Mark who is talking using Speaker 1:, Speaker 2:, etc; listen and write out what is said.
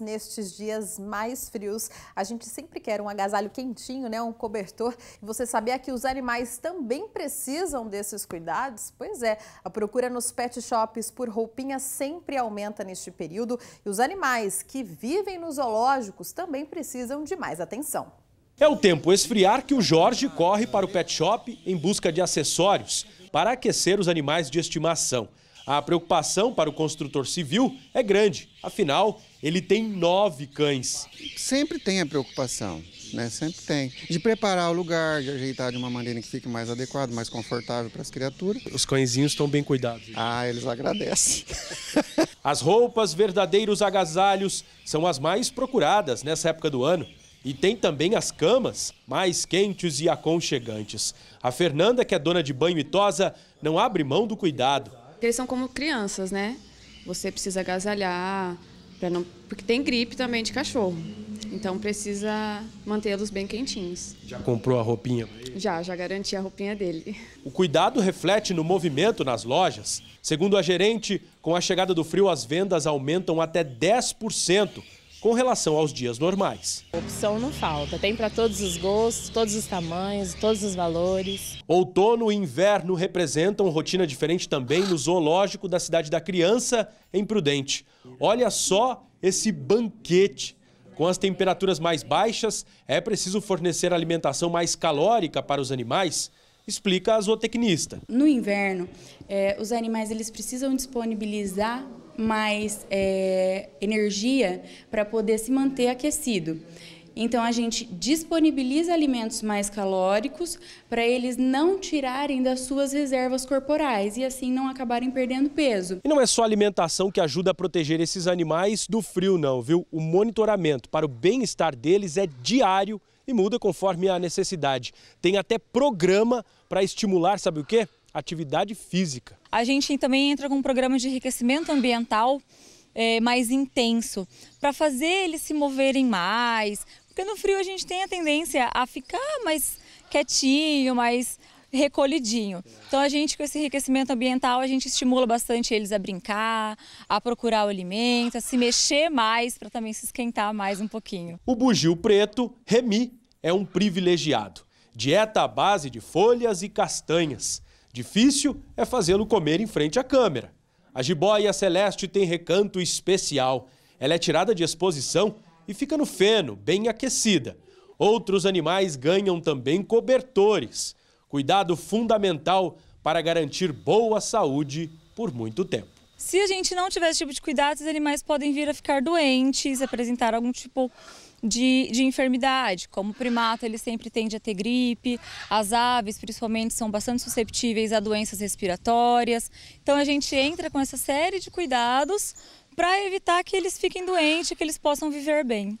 Speaker 1: Nestes dias mais frios, a gente sempre quer um agasalho quentinho, né? um cobertor. E você sabia que os animais também precisam desses cuidados? Pois é, a procura nos pet shops por roupinha sempre aumenta neste período e os animais que vivem nos zoológicos também precisam de mais atenção. É o tempo esfriar que o Jorge corre para o pet shop em busca de acessórios para aquecer os animais de estimação. A preocupação para o construtor civil é grande, afinal, ele tem nove cães. Sempre tem a preocupação, né? Sempre tem. De preparar o lugar, de ajeitar de uma maneira que fique mais adequada, mais confortável para as criaturas. Os cãezinhos estão bem cuidados. Ah, eles agradecem. As roupas, verdadeiros agasalhos, são as mais procuradas nessa época do ano. E tem também as camas, mais quentes e aconchegantes. A Fernanda, que é dona de banho e tosa, não abre mão do cuidado.
Speaker 2: Eles são como crianças, né? Você precisa agasalhar, não... porque tem gripe também de cachorro. Então precisa mantê-los bem quentinhos.
Speaker 1: Já comprou a roupinha?
Speaker 2: Já, já garanti a roupinha dele.
Speaker 1: O cuidado reflete no movimento nas lojas. Segundo a gerente, com a chegada do frio, as vendas aumentam até 10% com relação aos dias normais.
Speaker 2: opção não falta, tem para todos os gostos, todos os tamanhos, todos os valores.
Speaker 1: Outono e inverno representam rotina diferente também no zoológico da cidade da criança, em Prudente. Olha só esse banquete. Com as temperaturas mais baixas, é preciso fornecer alimentação mais calórica para os animais explica a zootecnista.
Speaker 2: No inverno, eh, os animais eles precisam disponibilizar mais é, energia para poder se manter aquecido. Então a gente disponibiliza alimentos mais calóricos para eles não tirarem das suas reservas corporais e assim não acabarem perdendo peso.
Speaker 1: E não é só alimentação que ajuda a proteger esses animais do frio não, viu? O monitoramento para o bem-estar deles é diário e muda conforme a necessidade. Tem até programa para estimular, sabe o quê? atividade física.
Speaker 2: A gente também entra com um programa de enriquecimento ambiental é, mais intenso, para fazer eles se moverem mais, porque no frio a gente tem a tendência a ficar mais quietinho, mais recolhidinho. Então a gente com esse enriquecimento ambiental, a gente estimula bastante eles a brincar, a procurar o alimento, a se mexer mais para também se esquentar mais um pouquinho.
Speaker 1: O bugio preto, Remi, é um privilegiado. Dieta à base de folhas e castanhas. Difícil é fazê-lo comer em frente à câmera. A jiboia celeste tem recanto especial. Ela é tirada de exposição e fica no feno, bem aquecida. Outros animais ganham também cobertores. Cuidado fundamental para garantir boa saúde por muito tempo.
Speaker 2: Se a gente não tiver esse tipo de cuidado, os animais podem vir a ficar doentes, apresentar algum tipo de, de enfermidade. Como o primata, ele sempre tende a ter gripe, as aves, principalmente, são bastante susceptíveis a doenças respiratórias. Então, a gente entra com essa série de cuidados para evitar que eles fiquem doentes, que eles possam viver bem.